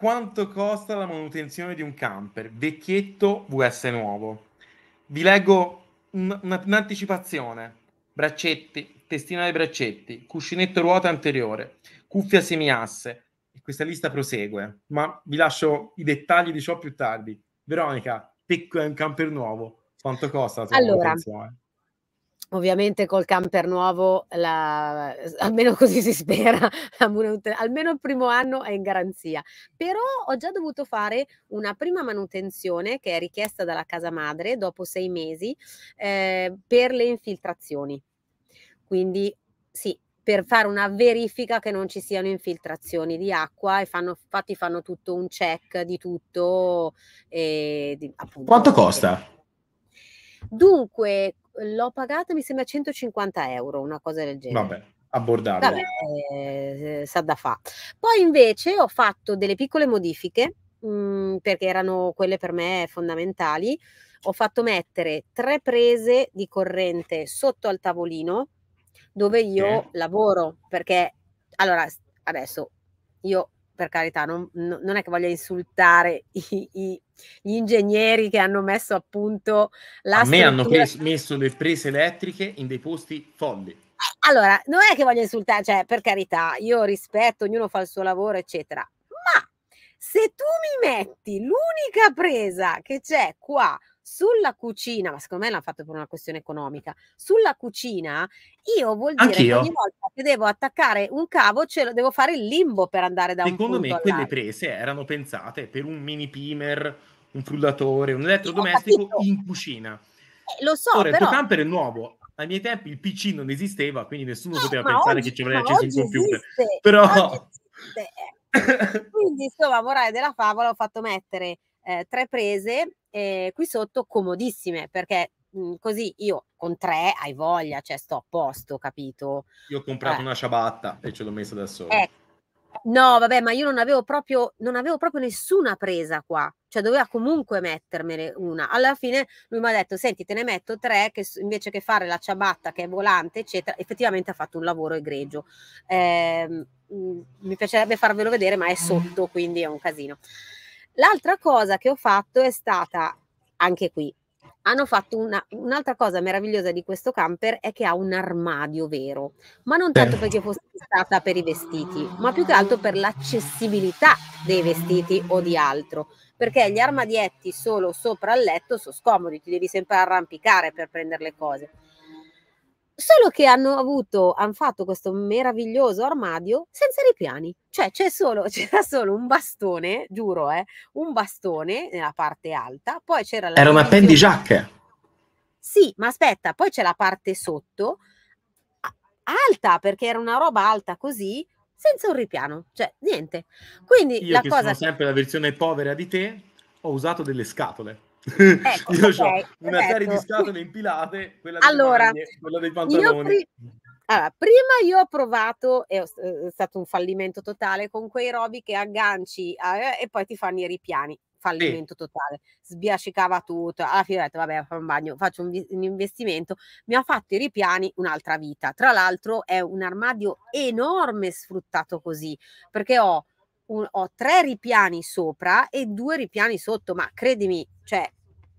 Quanto costa la manutenzione di un camper vecchietto vs nuovo? Vi leggo un, un, un'anticipazione. Braccetti, testina dei braccetti, cuscinetto ruota anteriore, cuffia semiasse. E questa lista prosegue, ma vi lascio i dettagli di ciò più tardi. Veronica, pecco è un camper nuovo. Quanto costa la tua allora, manutenzione? Ovviamente col camper nuovo, la, almeno così si spera, almeno il primo anno è in garanzia. Però ho già dovuto fare una prima manutenzione che è richiesta dalla casa madre dopo sei mesi eh, per le infiltrazioni. Quindi sì, per fare una verifica che non ci siano infiltrazioni di acqua e fanno, infatti fanno tutto un check di tutto. E, appunto, Quanto costa? Dunque, l'ho pagata mi sembra 150 euro, una cosa del genere. Vabbè abbordabile. Vabbè, eh, sa da fa. Poi invece ho fatto delle piccole modifiche mh, mm, perché erano quelle per me fondamentali. Ho fatto mettere tre prese di corrente sotto al tavolino dove io eh. lavoro perché allora adesso io per carità, non, non, è che voglia insultare i, i, gli ingegneri che hanno messo a punto la... A struttura. me hanno pres- messo le prese elettriche in dei posti folli. Allora, non è che voglia insultare, cioè, per carità, io rispetto, ognuno fa il suo lavoro, eccetera. Ma se tu mi metti l'unica presa che c'è qua sulla cucina, ma secondo me l'hanno fatto per una questione economica, sulla cucina io vuol dire Anch'io. che ogni volta che devo attaccare un cavo ce lo devo fare il limbo per andare da secondo un punto Secondo me quelle prese erano pensate per un mini pimer, un frullatore, un elettrodomestico in cucina. Eh, lo so, Ora, però... il tuo camper è nuovo, ai miei tempi il PC non esisteva, quindi nessuno eh, poteva pensare oggi, che ci avrebbe acceso il computer. Esiste, però... Eh. quindi, insomma, morale della favola, ho fatto mettere eh, tre prese eh, qui sotto comodissime perché mhmm, così io con tre hai voglia, cioè sto a posto, capito? Io ho comprato eh. una ciabatta e ce l'ho messa da solo. Ecco. Eh. No, vabbè, ma io non avevo proprio, non avevo proprio nessuna presa qua, cioè doveva comunque mettermene una. Alla fine lui mi ha detto: Senti, te ne metto tre, che invece che fare la ciabatta che è volante, eccetera, effettivamente ha fatto un lavoro egregio. Eh, mi piacerebbe farvelo vedere, ma è sotto, quindi è un casino. L'altra cosa che ho fatto è stata, anche qui, hanno fatto una, un'altra cosa meravigliosa di questo camper è che ha un armadio vero, ma non tanto perché fosse stata per i vestiti, ma più che altro per l'accessibilità dei vestiti o di altro, perché gli armadietti solo sopra il letto sono scomodi, ti devi sempre arrampicare per prendere le cose Solo che hanno avuto, hanno fatto questo meraviglioso armadio senza ripiani. Cioè c'è solo, c'era solo un bastone, giuro, eh, un bastone nella parte alta, poi c'era la... Era un appendigiacca. Sì, ma aspetta, poi c'è la parte sotto, alta, perché era una roba alta così, senza un ripiano, cioè niente. Quindi Io la cosa... sempre la versione povera di te, ho usato delle scatole. Ecco, io okay, ho una serie di scatole impilate, quella, allora, mani, quella dei pantaloni. Pri- allora, prima io ho provato, è, eh, è stato un fallimento totale, con quei robi che agganci eh, e poi ti fanno i ripiani fallimento sì. totale, sbiascicava tutto, alla fine ho detto vabbè fa un bagno, faccio un, un, investimento, mi ha fatto i ripiani un'altra vita, tra l'altro è un armadio enorme sfruttato così, perché ho, un, ho tre ripiani sopra e due ripiani sotto, ma credimi, cioè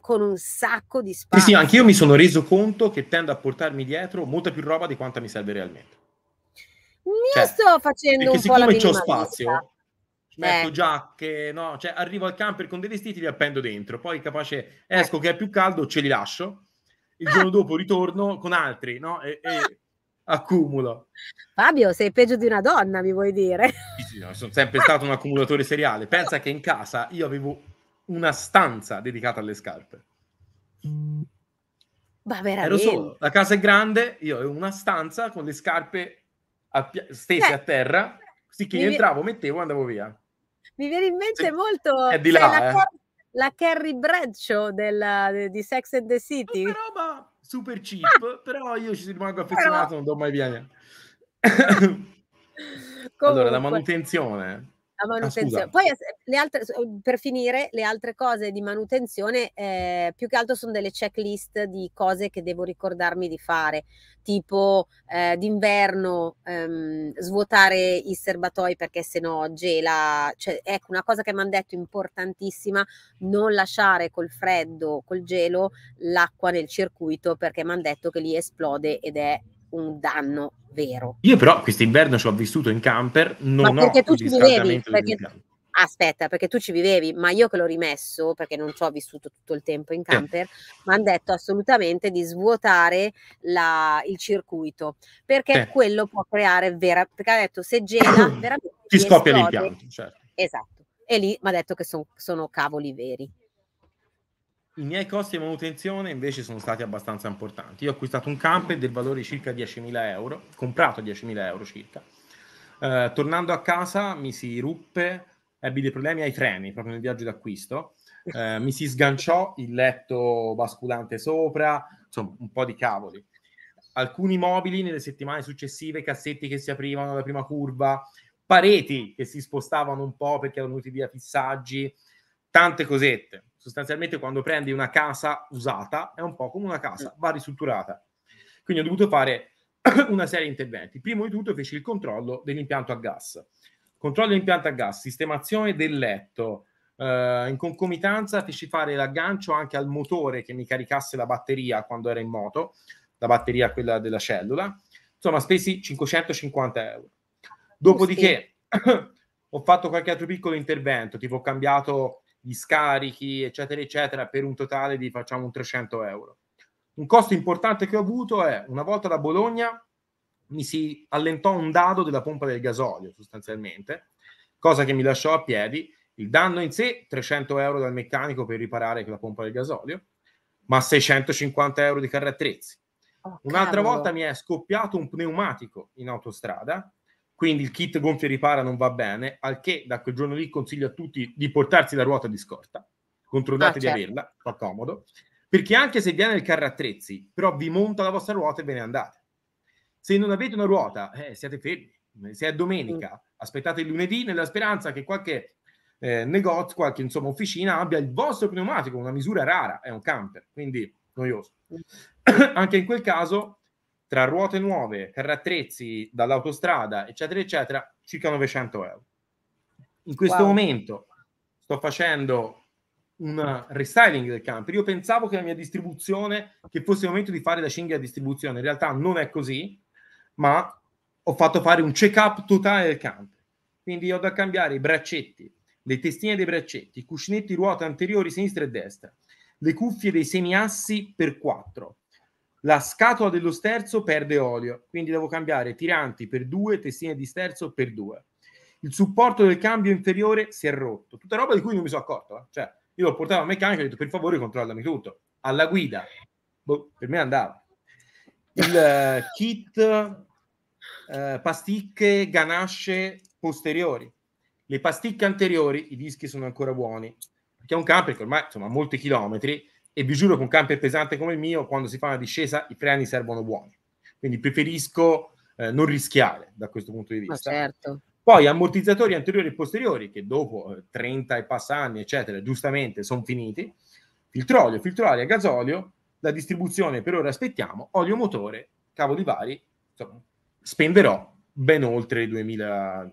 con un sacco di spazio. Sì, sì, anch'io mi sono reso conto che tendo a portarmi dietro molta più roba di quanta mi serve realmente. Io cioè, sto facendo un po' la minimalista. spazio, metto eh. giacche, no? Cioè, arrivo al camper con dei vestiti, li appendo dentro, poi capace eh. esco eh. che è più caldo, ce li lascio, il ah. giorno dopo ritorno con altri, no? E, ah. e accumulo. Fabio, sei peggio di una donna, mi vuoi dire? Sì, sì, no, sono sempre stato un accumulatore seriale. Pensa che in casa io avevo una stanza dedicata alle scarpe. Va veramente? Ero solo, la casa è grande, io avevo una stanza con le scarpe a stese Beh, a terra, sì che io vi... entravo, mettevo e andavo via. Mi viene in mente sì. molto... È di là, cioè, eh. la, Carrie Bradshaw della, di Sex and the City. Una roba super ah! cheap, ah. però io ci rimango affezionato, però... non do mai via niente. allora, la manutenzione la ah, manutenzione. Ah, Poi le altre, uhm, per finire, le altre cose di manutenzione eh, più che altro sono delle checklist di cose che devo ricordarmi di fare, tipo eh, d'inverno ehm, svuotare i serbatoi perché sennò gela. Cioè, ecco, una cosa che mi hanno detto importantissima, non lasciare col freddo, col gelo, l'acqua nel circuito perché mi hanno detto che lì esplode ed è un danno vero. Io però quest'inverno ci ho vissuto in camper, non ma perché ho tu ci vivevi, perché, Aspetta, perché tu ci vivevi, ma io che l'ho rimesso, perché non ci ho vissuto tutto il tempo in camper, eh. mi hanno detto assolutamente di svuotare la, il circuito, perché eh. quello può creare vera... perché ha detto se gela veramente... Ti scoppia l'impianto, certo. Esatto. E lì mi ha detto che son, sono cavoli veri. I miei costi di manutenzione invece sono stati abbastanza importanti. Io ho acquistato un camper del valore di circa 10.000 euro, comprato 10.000 euro circa. Eh, tornando a casa mi si ruppe, ebbi dei problemi ai treni proprio nel viaggio d'acquisto. Eh, mi si sganciò il letto basculante sopra, insomma, un po' di cavoli. Alcuni mobili nelle settimane successive, cassetti che si aprivano alla prima curva, pareti che si spostavano un po' perché erano venuti via fissaggi, tante cosette sostanzialmente quando prendi una casa usata è un po' come una casa, mm. va ristrutturata. Quindi ho dovuto fare una serie di interventi. Prima di tutto feci il controllo dell'impianto a gas. Controllo dell'impianto a gas, sistemazione del letto, Uh, in concomitanza feci fare l'aggancio anche al motore che mi caricasse la batteria quando era in moto, la batteria quella della cellula. Insomma, spesi 550 euro. Dopodiché sì. ho fatto qualche altro piccolo intervento, tipo ho cambiato gli scarichi, eccetera, eccetera, per un totale di facciamo un 300 euro. Un costo importante che ho avuto è una volta da Bologna mi si allentò un dado della pompa del gasolio sostanzialmente, cosa che mi lasciò a piedi. Il danno in sé 300 euro dal meccanico per riparare la pompa del gasolio, ma 650 euro di carri attrezzi. Oh, Un'altra volta mi è scoppiato un pneumatico in autostrada quindi il kit gonfia e ripara non va bene, al che da quel giorno lì consiglio a tutti di portarsi la ruota di scorta, controllate ah, certo. di averla, fa comodo, perché anche se viene il carro attrezzi, però vi monta la vostra ruota e ve ne andate. Se non avete una ruota, eh, siate fermi, se è domenica, mm. aspettate il lunedì nella speranza che qualche eh, negozio, qualche insomma, officina abbia il vostro pneumatico, una misura rara, è un camper, quindi noioso. Mm. Anche in quel caso tra ruote nuove, tra attrezzi dall'autostrada, eccetera, eccetera, circa 900 euro. In questo wow. momento sto facendo un restyling del camper. Io pensavo che la mia distribuzione, che fosse il momento di fare la cinghia a distribuzione, in realtà non è così, ma ho fatto fare un check-up totale del camper. Quindi ho da cambiare i braccetti, le testine dei braccetti, i cuscinetti ruota anteriori, sinistra e destra, le cuffie dei semiassi per quattro, la scatola dello sterzo perde olio, quindi devo cambiare tiranti per due, testine di sterzo per due. Il supporto del cambio inferiore si è rotto. Tutta roba di cui non mi sono accorto. Eh? Cioè, io l'ho portato al meccanico e ho detto per favore controllami tutto. Alla guida. Boh, per me andava. Il uh, kit, uh, pasticche, ganasce posteriori. Le pasticche anteriori, i dischi sono ancora buoni. Perché è un camper che ormai, insomma, ha molti chilometri e vi giuro che un camper pesante come il mio, quando si fa una discesa, i freni servono buoni. Quindi preferisco eh, non rischiare da questo punto di vista. Ma certo. Poi ammortizzatori anteriori e posteriori, che dopo eh, 30 e passa anni, eccetera, giustamente sono finiti. Filtro olio, filtro aria, gasolio, la distribuzione per ora aspettiamo, olio motore, cavoli vari, insomma, spenderò ben oltre i 2000,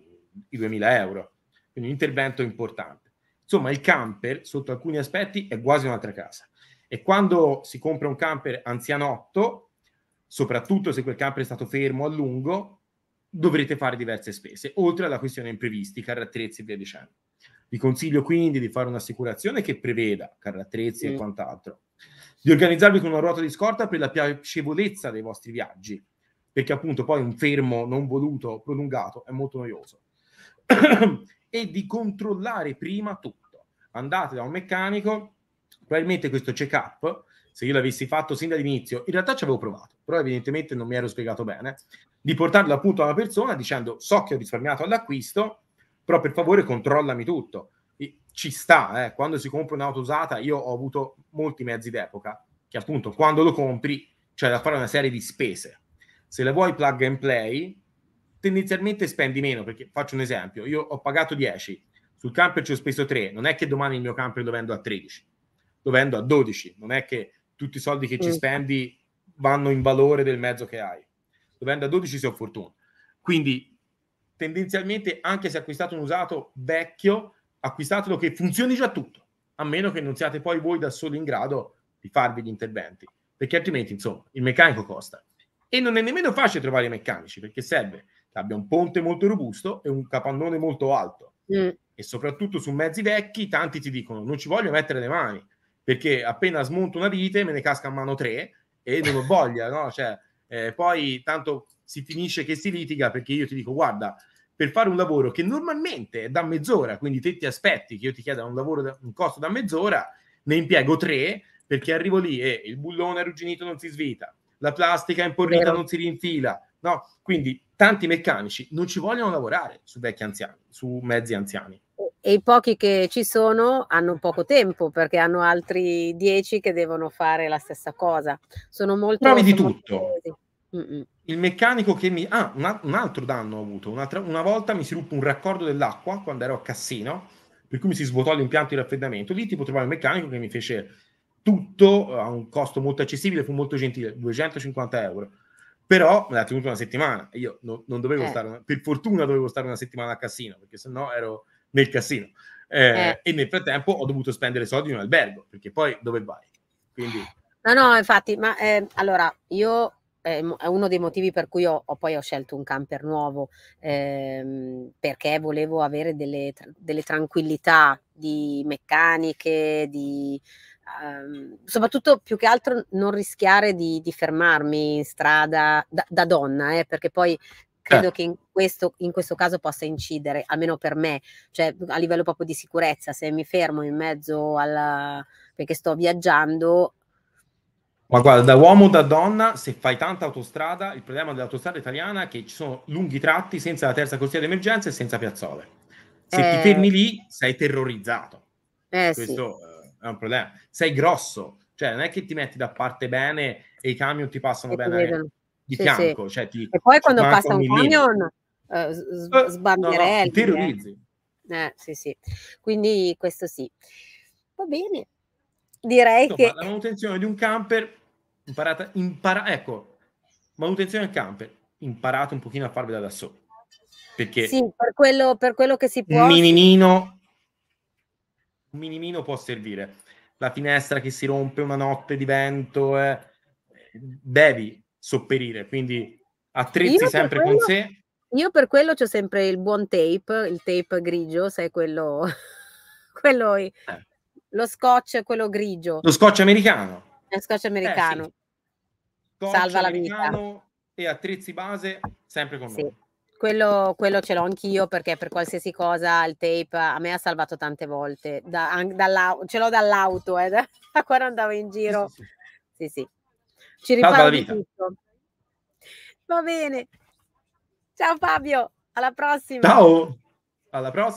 i 2000 euro. Quindi un intervento importante. Insomma, il camper, sotto alcuni aspetti, è quasi un'altra casa e quando si compra un camper anzianotto, soprattutto se quel camper è stato fermo a lungo, dovrete fare diverse spese, oltre alla questione imprevisti, carrezze e via dicendo. Vi consiglio quindi di fare un'assicurazione che preveda carrezze mm. e quant'altro, di organizzarvi con una ruota di scorta per la piacevolezza dei vostri viaggi, perché appunto poi un fermo non voluto, prolungato, è molto noioso. e di controllare prima tutto. Andate da un meccanico probabilmente questo check-up, se io l'avessi fatto sin dall'inizio, in realtà ci avevo provato, però evidentemente non mi ero spiegato bene, di portarlo appunto a una persona dicendo so che ho risparmiato all'acquisto, però per favore controllami tutto. E ci sta, eh, quando si compra un'auto usata, io ho avuto molti mezzi d'epoca, che appunto quando lo compri c'è da fare una serie di spese. Se le vuoi plug and play, tendenzialmente spendi meno, perché faccio un esempio, io ho pagato 10, sul camper ci ho speso 3, non è che domani il mio camper lo vendo a 13 dovendo a 12. Non è che tutti i soldi che ci mm. spendi vanno in valore del mezzo che hai. Dovendo a 12 sei un fortuno. Quindi tendenzialmente anche se acquistate un usato vecchio, acquistatelo che funzioni già tutto, a meno che non siate poi voi da soli in grado di farvi gli interventi, perché altrimenti insomma il meccanico costa. E non è nemmeno facile trovare i meccanici, perché serve che abbia un ponte molto robusto e un capannone molto alto. Mm. E soprattutto su mezzi vecchi tanti ti dicono non ci voglio mettere le mani, perché appena smonto una vite me ne casca a mano tre e non ho voglia, no? Cioè, eh, poi tanto si finisce che si litiga perché io ti dico guarda, per fare un lavoro che normalmente è da mezz'ora, quindi te ti aspetti che io ti chieda un lavoro, da, un costo da mezz'ora, ne impiego tre perché arrivo lì e il bullone arrugginito non si svita, la plastica imporrita non si rinfila, no? Quindi tanti meccanici non ci vogliono lavorare su vecchi anziani, su mezzi anziani e i pochi che ci sono hanno poco tempo perché hanno altri dieci che devono fare la stessa cosa. Sono molto... Provi di tutto. Il meccanico che mi... Ah, un, un altro danno ho avuto. Un'altra, una volta mi si ruppe un raccordo dell'acqua quando ero a Cassino, per cui mi si svuotò l'impianto di raffreddamento. Lì tipo trovare il meccanico che mi fece tutto eh, a un costo molto accessibile, fu molto gentile, 250 euro. Però me l'ha tenuto una settimana. Io no, non dovevo eh. stare... Una, per fortuna dovevo stare una settimana a Cassino, perché sennò ero nel casino. Eh, eh, e nel frattempo ho dovuto spendere soldi in un albergo, perché poi dove vai? Quindi... No, no, infatti, ma eh, allora io eh, è uno dei motivi per cui ho, ho poi ho scelto un camper nuovo ehm, perché volevo avere delle, delle tranquillità di meccaniche, di, ehm, soprattutto più che altro non rischiare di, di fermarmi in strada da, da donna, eh, perché poi eh. credo che in questo, in questo, caso possa incidere, almeno per me, cioè a livello proprio di sicurezza, se mi fermo in mezzo al... perché sto viaggiando... Ma guarda, da uomo o da donna, se fai tanta autostrada, il problema dell'autostrada italiana è che ci sono lunghi tratti senza la terza corsia d'emergenza e senza piazzole. Se eh... ti fermi lì, sei terrorizzato. Eh, questo sì. Eh, è un problema. Sei grosso, cioè non è che ti metti da parte bene e i camion ti passano e bene. Ti di sì, fianco. Sì. Cioè, ti, e poi quando passa un camion eh, s- sbambierelli. Eh, no, no, terrorizzi. Eh. eh. sì, sì. Quindi questo sì. Va bene. Direi Insomma, che... La manutenzione di un camper, imparata, impara, ecco, manutenzione al camper, imparate un pochino a farvela da soli. Perché sì, per quello, per quello che si può... Un minimino, un minimino può servire. La finestra che si rompe una notte di vento, eh, devi sopperire. Quindi attrezzi sempre quello, con sé. Io per quello ho sempre il buon tape, il tape grigio, sai quello... quello eh. Lo scotch, quello grigio. Lo scotch americano. Lo scotch americano. Eh, sì. scotch Salva la vita. E attrezzi base sempre con sì. Noi. Quello, quello, ce l'ho anch'io perché per qualsiasi cosa il tape a me ha salvato tante volte. Da, an, ce l'ho dall'auto, eh, da, quando andavo in giro. Sì, sì. sì. sì ci ripari tutto. Va bene. Ciao Fabio, alla prossima. Ciao, alla prossima.